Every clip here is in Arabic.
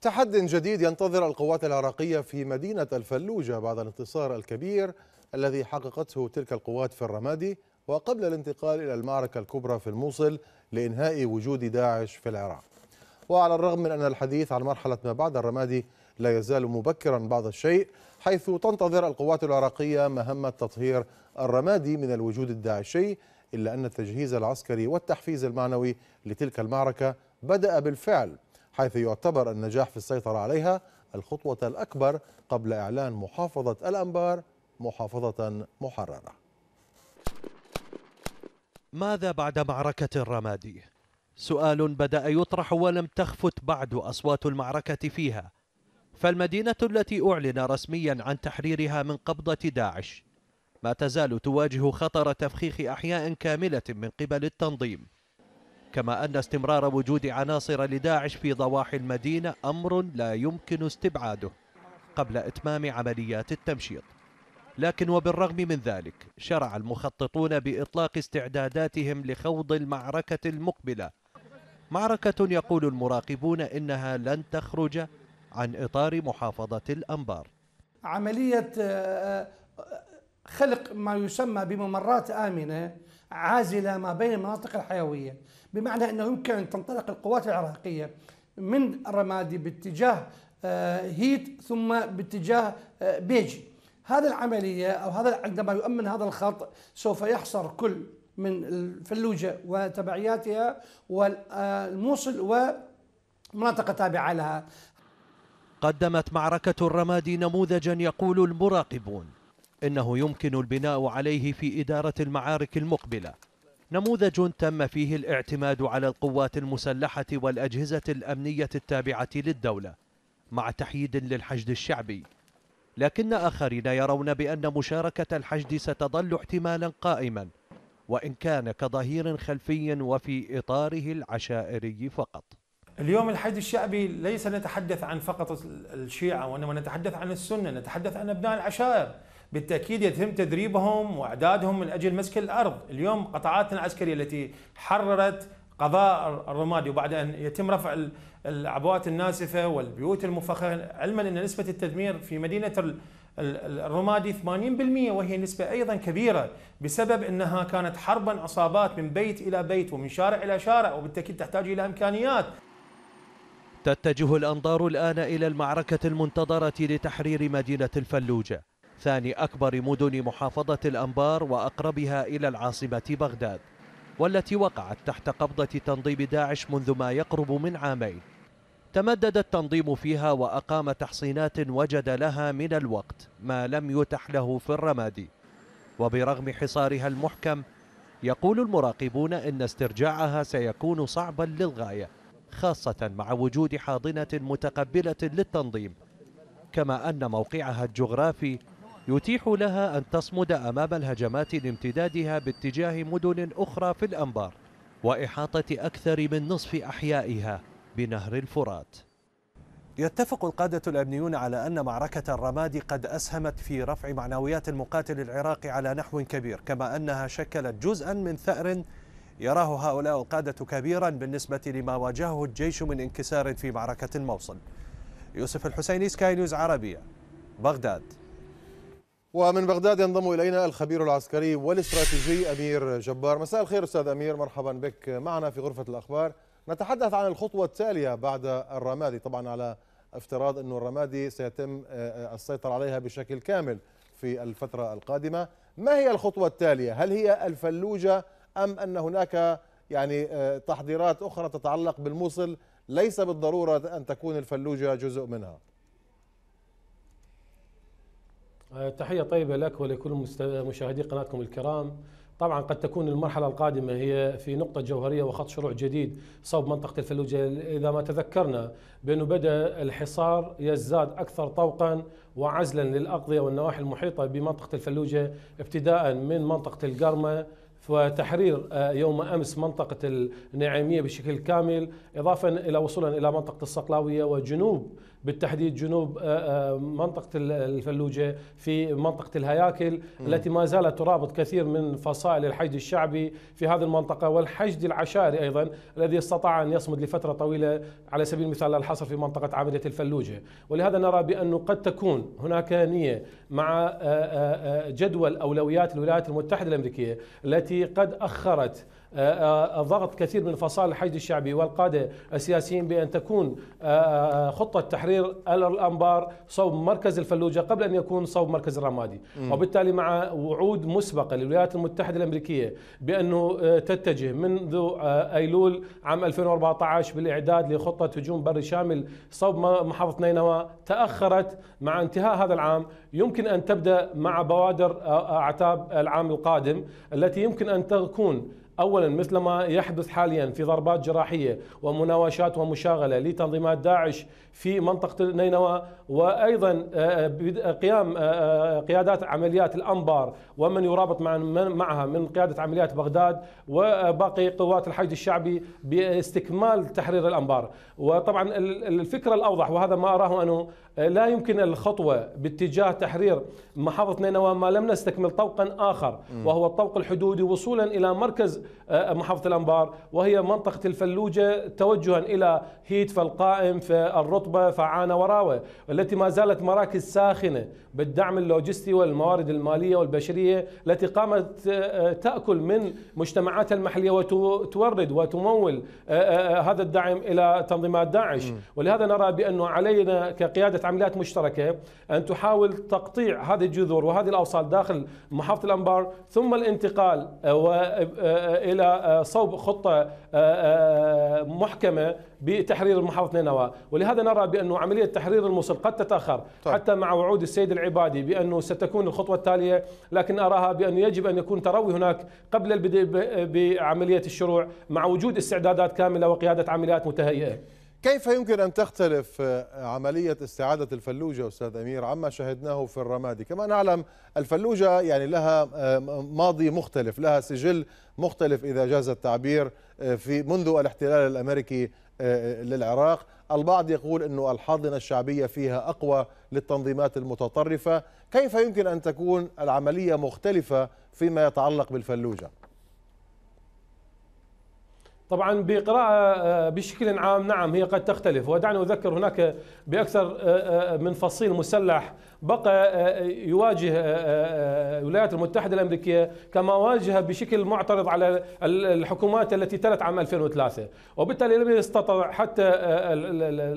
تحد جديد ينتظر القوات العراقية في مدينة الفلوجة بعد الانتصار الكبير الذي حققته تلك القوات في الرمادي وقبل الانتقال إلى المعركة الكبرى في الموصل لإنهاء وجود داعش في العراق وعلى الرغم من أن الحديث عن مرحلة ما بعد الرمادي لا يزال مبكرا بعض الشيء حيث تنتظر القوات العراقية مهمة تطهير الرمادي من الوجود الداعشي إلا أن التجهيز العسكري والتحفيز المعنوي لتلك المعركة بدأ بالفعل حيث يعتبر النجاح في السيطرة عليها الخطوة الأكبر قبل إعلان محافظة الأنبار محافظة محررة ماذا بعد معركة الرمادي؟ سؤال بدأ يطرح ولم تخفت بعد أصوات المعركة فيها فالمدينة التي أعلن رسميا عن تحريرها من قبضة داعش ما تزال تواجه خطر تفخيخ أحياء كاملة من قبل التنظيم كما أن استمرار وجود عناصر لداعش في ضواحي المدينة أمر لا يمكن استبعاده قبل إتمام عمليات التمشيط لكن وبالرغم من ذلك شرع المخططون بإطلاق استعداداتهم لخوض المعركة المقبلة معركة يقول المراقبون إنها لن تخرج عن إطار محافظة الأنبار عملية آه، آه، خلق ما يسمى بممرات آمنة عازله ما بين المناطق الحيويه بمعنى انه يمكن ان تنطلق القوات العراقيه من الرمادي باتجاه آه، هيت ثم باتجاه آه، بيجي هذه العمليه او هذا عندما يؤمن هذا الخط سوف يحصر كل من الفلوجه وتبعياتها والموصل ومناطق تابعه لها قدمت معركه الرمادي نموذجا يقول المراقبون إنه يمكن البناء عليه في إدارة المعارك المقبلة نموذج تم فيه الاعتماد على القوات المسلحة والأجهزة الأمنية التابعة للدولة مع تحييد للحشد الشعبي لكن آخرين يرون بأن مشاركة الحشد ستظل احتمالا قائما وإن كان كظهير خلفي وفي إطاره العشائري فقط اليوم الحشد الشعبي ليس نتحدث عن فقط الشيعة وإنما نتحدث عن السنة نتحدث عن أبناء العشائر بالتاكيد يتم تدريبهم واعدادهم من اجل مسك الارض، اليوم قطاعاتنا العسكريه التي حررت قضاء الرمادي وبعد ان يتم رفع العبوات الناسفه والبيوت المفخخه علما ان نسبه التدمير في مدينه الرمادي 80% وهي نسبه ايضا كبيره بسبب انها كانت حربا عصابات من بيت الى بيت ومن شارع الى شارع وبالتاكيد تحتاج الى امكانيات. تتجه الانظار الان الى المعركه المنتظره لتحرير مدينه الفلوجه. ثاني أكبر مدن محافظة الأنبار وأقربها إلى العاصمة بغداد والتي وقعت تحت قبضة تنظيم داعش منذ ما يقرب من عامين تمدد التنظيم فيها وأقام تحصينات وجد لها من الوقت ما لم يتح له في الرمادي وبرغم حصارها المحكم يقول المراقبون إن استرجاعها سيكون صعبا للغاية خاصة مع وجود حاضنة متقبلة للتنظيم كما أن موقعها الجغرافي يتيح لها أن تصمد أمام الهجمات لامتدادها باتجاه مدن أخرى في الأنبار وإحاطة أكثر من نصف أحيائها بنهر الفرات يتفق القادة الأمنيون على أن معركة الرماد قد أسهمت في رفع معنويات المقاتل العراقي على نحو كبير كما أنها شكلت جزءا من ثأر يراه هؤلاء القادة كبيرا بالنسبة لما واجهه الجيش من انكسار في معركة الموصل يوسف الحسيني سكاي نيوز عربية بغداد ومن بغداد ينضم الينا الخبير العسكري والاستراتيجي امير جبار مساء الخير استاذ امير مرحبا بك معنا في غرفه الاخبار نتحدث عن الخطوه التاليه بعد الرمادي طبعا على افتراض انه الرمادي سيتم آه، السيطره عليها بشكل كامل في الفتره القادمه ما هي الخطوه التاليه هل هي الفلوجه ام ان هناك يعني آه، تحضيرات اخرى تتعلق بالموصل ليس بالضروره ان تكون الفلوجه جزء منها آه، تحية طيبة لك ولكل مشاهدي قناتكم الكرام طبعا قد تكون المرحلة القادمة هي في نقطة جوهرية وخط شروع جديد صوب منطقة الفلوجة إذا ما تذكرنا بأنه بدأ الحصار يزداد أكثر طوقا وعزلا للأقضية والنواحي المحيطة بمنطقة الفلوجة ابتداء من منطقة القرمة وتحرير آه، يوم امس منطقه النعيميه بشكل كامل اضافه الى وصولا الى منطقه الصقلاويه وجنوب بالتحديد جنوب آه، آه، منطقة الفلوجة في منطقة الهياكل التي ما زالت ترابط كثير من فصائل الحشد الشعبي في هذه المنطقة والحشد العشائري أيضا الذي استطاع أن يصمد لفترة طويلة على سبيل المثال الحصر في منطقة عملية الفلوجة ولهذا نرى بأنه قد تكون هناك نية مع آه، جدول أولويات الولايات المتحدة الأمريكية التي قد أخرت آه، آه، ضغط كثير من فصائل الحشد الشعبي والقادة السياسيين بأن تكون آه، خطة تحرير الأنبار صوب مركز الفلوجة قبل أن يكون صوب مركز الرمادي وبالتالي مع وعود مسبقة للولايات المتحدة الأمريكية بأنه تتجه منذ أيلول عام 2014 بالإعداد لخطة هجوم بري شامل صوب محافظة نينوى تأخرت مع انتهاء هذا العام يمكن أن تبدأ مع بوادر أعتاب العام القادم التي يمكن أن تكون اولا مثل ما يحدث حاليا في ضربات جراحيه ومناوشات ومشاغله لتنظيمات داعش في منطقه نينوى وايضا آه، آه، آه، قيام قيادات عمليات الانبار ومن يرابط معها من قياده عمليات بغداد وباقي قوات الحشد الشعبي باستكمال تحرير الانبار وطبعا الفكره الاوضح وهذا ما اراه انه لا يمكن الخطوه باتجاه تحرير محافظه نينوى ما لم نستكمل طوقا اخر وهو الطوق الحدودي وصولا الى مركز آه، محافظة الأنبار وهي منطقة الفلوجة توجها إلى هيت القائم في الرطبة فعانة وراوة التي ما زالت مراكز ساخنة بالدعم اللوجستي والموارد المالية والبشرية التي قامت آه، تأكل من مجتمعاتها المحلية وتورد وتمول آه، هذا الدعم إلى تنظيمات داعش ولهذا نرى بأنه علينا كقيادة عمليات مشتركة أن تحاول تقطيع هذه الجذور وهذه الأوصال داخل محافظة الأنبار ثم الانتقال و آه، الى آه، صوب خطه آه، محكمه بتحرير محافظه نينوى ولهذا نرى بانه عمليه تحرير الموصل قد تتاخر طيب. حتى مع وعود السيد العبادي بانه ستكون الخطوه التاليه لكن اراها بانه يجب ان يكون تروي هناك قبل البدء بعمليه الشروع مع وجود استعدادات كامله وقياده عمليات متهيئه كيف يمكن أن تختلف آه، عملية استعادة الفلوجة أستاذ أمير عما شهدناه في الرمادي كما نعلم الفلوجة يعني لها آه، ماضي مختلف لها سجل مختلف إذا جاز التعبير آه، في منذ الاحتلال الأمريكي للعراق البعض يقول انه الحاضنة الشعبية فيها أقوى للتنظيمات المتطرفة كيف يمكن أن تكون العملية مختلفة فيما يتعلق بالفلوجة طبعا بقراءة آه، بشكل عام نعم هي قد تختلف ودعني أذكر هناك بأكثر آه، آه، من فصيل مسلح بقى يواجه الولايات المتحدة الأمريكية كما واجه بشكل معترض على الحكومات التي تلت عام 2003 وبالتالي لم يستطع حتى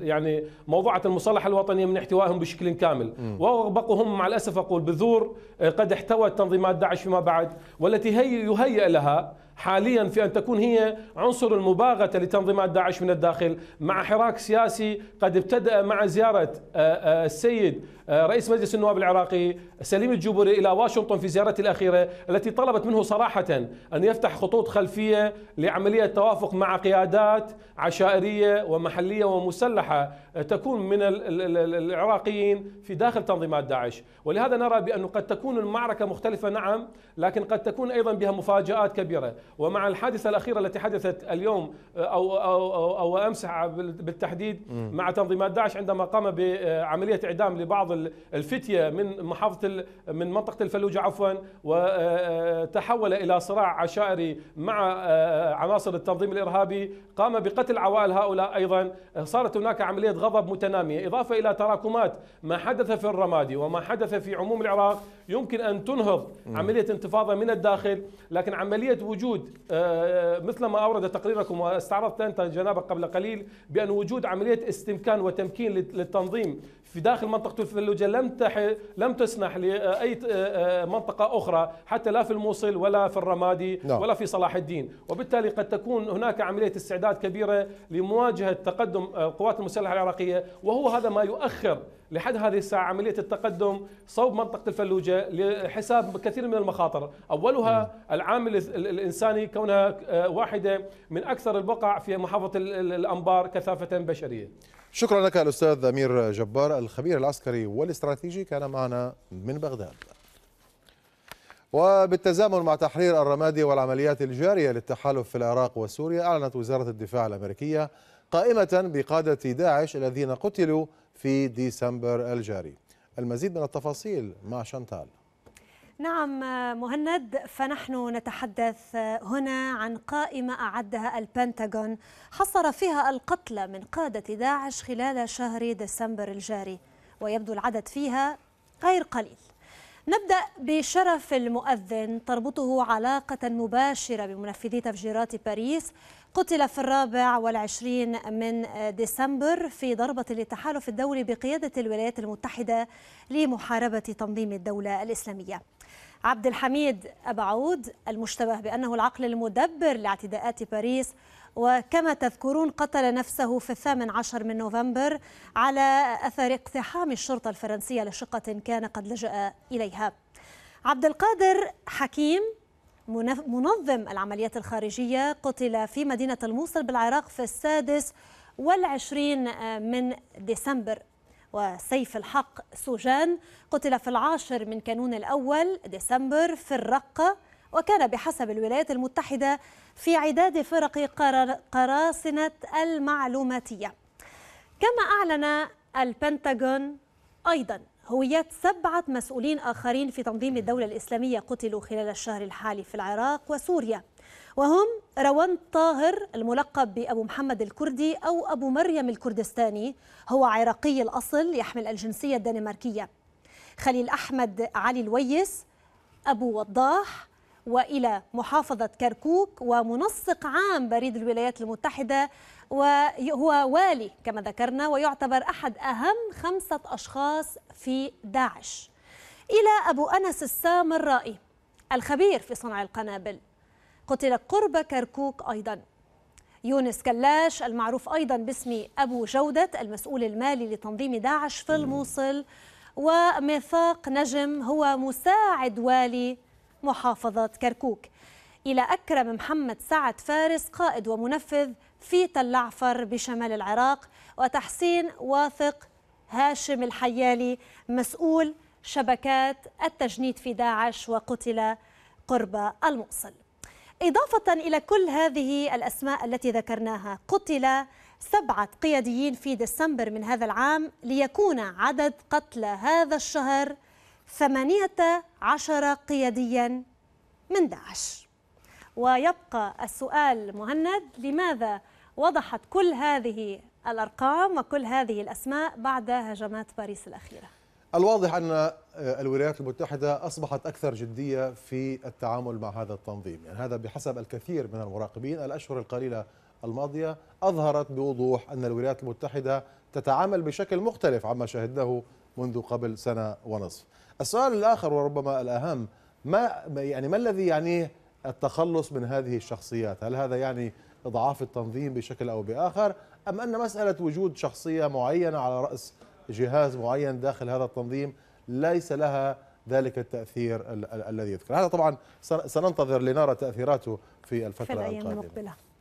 يعني موضوعة المصالحة الوطنية من احتوائهم بشكل كامل وبقوا هم مع الأسف أقول بذور قد احتوت تنظيمات داعش فيما بعد والتي هي يهيئ لها حاليا في أن تكون هي عنصر المباغتة لتنظيمات داعش من الداخل مع حراك سياسي قد ابتدأ مع زيارة آه، آه، السيد آه، رئيس مجلس النواب العراقي سليم الجبري إلى واشنطن في زيارته الأخيرة التي طلبت منه صراحة أن يفتح خطوط خلفية لعملية توافق مع قيادات عشائرية ومحلية ومسلحة آه، تكون من العراقيين في داخل تنظيمات داعش ولهذا نرى بأنه قد تكون المعركة مختلفة نعم لكن قد تكون أيضا بها مفاجآت كبيرة ومع الحادثة الأخيرة التي حدثت اليوم آه، أو, أو, أو, أو أمس بالتحديد مع تنظيمات داعش عندما قام بعملية إعدام لبعض الفتيه من محافظه من منطقه الفلوجه عفوا وتحول الى صراع عشائري مع آه، عناصر التنظيم الارهابي قام بقتل عوائل هؤلاء ايضا صارت هناك عمليه غضب متناميه اضافه الى تراكمات ما حدث في الرمادي وما حدث في عموم العراق يمكن ان تنهض عمليه انتفاضه من الداخل لكن عمليه وجود آه، مثل ما اورد تقريركم واستعرضت انت جنابك قبل قليل بان وجود عمليه استمكان وتمكين للتنظيم في داخل منطقة الفلوجه لم تح لم تسمح لأي منطقة أخرى حتى لا في الموصل ولا في الرمادي نعم. ولا في صلاح الدين وبالتالي قد تكون هناك عملية استعداد كبيرة لمواجهة تقدم القوات المسلحة العراقية وهو هذا ما يؤخر لحد هذه الساعة عملية التقدم صوب منطقة الفلوجة لحساب كثير من المخاطر أولها نعم. العامل الإنساني كونها واحدة من أكثر البقع في محافظة الأنبار كثافة بشرية شكرا لك الأستاذ أمير جبار الخبير العسكري والاستراتيجي كان معنا من بغداد وبالتزامن مع تحرير الرمادي والعمليات الجارية للتحالف في العراق وسوريا أعلنت وزارة الدفاع الأمريكية قائمة بقادة داعش الذين قتلوا في ديسمبر الجاري المزيد من التفاصيل مع شانتال نعم مهند فنحن نتحدث هنا عن قائمة أعدها البنتاغون حصر فيها القتلى من قادة داعش خلال شهر ديسمبر الجاري ويبدو العدد فيها غير قليل نبدأ بشرف المؤذن تربطه علاقة مباشرة بمنفذي تفجيرات باريس قتل في الرابع والعشرين من ديسمبر في ضربة للتحالف الدولي بقيادة الولايات المتحدة لمحاربة تنظيم الدولة الإسلامية عبد الحميد أبعود المشتبه بأنه العقل المدبر لاعتداءات باريس وكما تذكرون قتل نفسه في الثامن عشر من نوفمبر على أثر اقتحام الشرطة الفرنسية لشقة كان قد لجأ إليها عبد القادر حكيم منظم العمليات الخارجية قتل في مدينة الموصل بالعراق في السادس والعشرين من ديسمبر وسيف الحق سوجان قتل في العاشر من كانون الأول ديسمبر في الرقة وكان بحسب الولايات المتحدة في عداد فرق قراصنة المعلوماتية كما أعلن البنتاغون أيضا هوية سبعة مسؤولين آخرين في تنظيم الدولة الإسلامية قتلوا خلال الشهر الحالي في العراق وسوريا وهم روان طاهر الملقب بأبو محمد الكردي أو أبو مريم الكردستاني هو عراقي الأصل يحمل الجنسية الدنماركية خليل أحمد علي الويس أبو وضاح وإلى محافظة كركوك ومنسق عام بريد الولايات المتحدة وهو والي كما ذكرنا ويعتبر أحد أهم خمسة أشخاص في داعش إلى أبو أنس السام الرائي الخبير في صنع القنابل قتل قرب كركوك أيضا يونس كلاش المعروف أيضا باسم أبو جودة المسؤول المالي لتنظيم داعش في الموصل وميثاق نجم هو مساعد والي محافظة كركوك إلى أكرم محمد سعد فارس قائد ومنفذ في تل عفر بشمال العراق وتحسين واثق هاشم الحيالي مسؤول شبكات التجنيد في داعش وقتل قرب الموصل إضافة إلى كل هذه الأسماء التي ذكرناها قتل سبعة قياديين في ديسمبر من هذا العام ليكون عدد قتلى هذا الشهر ثمانية عشر قياديا من داعش ويبقى السؤال مهند لماذا وضحت كل هذه الأرقام وكل هذه الأسماء بعد هجمات باريس الأخيرة الواضح أن آه، الولايات المتحدة أصبحت أكثر جدية في التعامل مع هذا التنظيم يعني هذا بحسب الكثير من المراقبين الأشهر القليلة الماضية أظهرت بوضوح أن الولايات المتحدة تتعامل بشكل مختلف عما شهدناه منذ قبل سنة ونصف السؤال الآخر وربما الأهم ما يعني ما الذي يعنيه التخلص من هذه الشخصيات هل هذا يعني إضعاف التنظيم بشكل أو بآخر أم أن مسألة وجود شخصية معينة على رأس جهاز معين داخل هذا التنظيم ليس لها ذلك التأثير الذي يذكر هذا طبعا سننتظر لنرى تأثيراته في الفترة الأيام القادمة المقبلة.